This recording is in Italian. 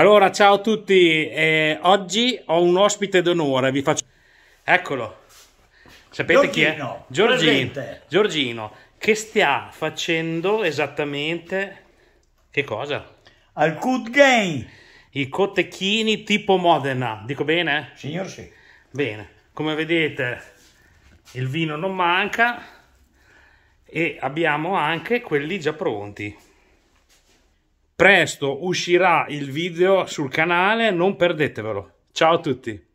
Allora, ciao a tutti. Eh, oggi ho un ospite d'onore, vi faccio... Eccolo. Sapete Giorgino, chi è? Giorgino. Giorgino, che sta facendo esattamente... Che cosa? Al Good Game. I cotechini tipo Modena, dico bene? Signor sì. Bene, come vedete il vino non manca e abbiamo anche quelli già pronti presto uscirà il video sul canale, non perdetevelo. Ciao a tutti!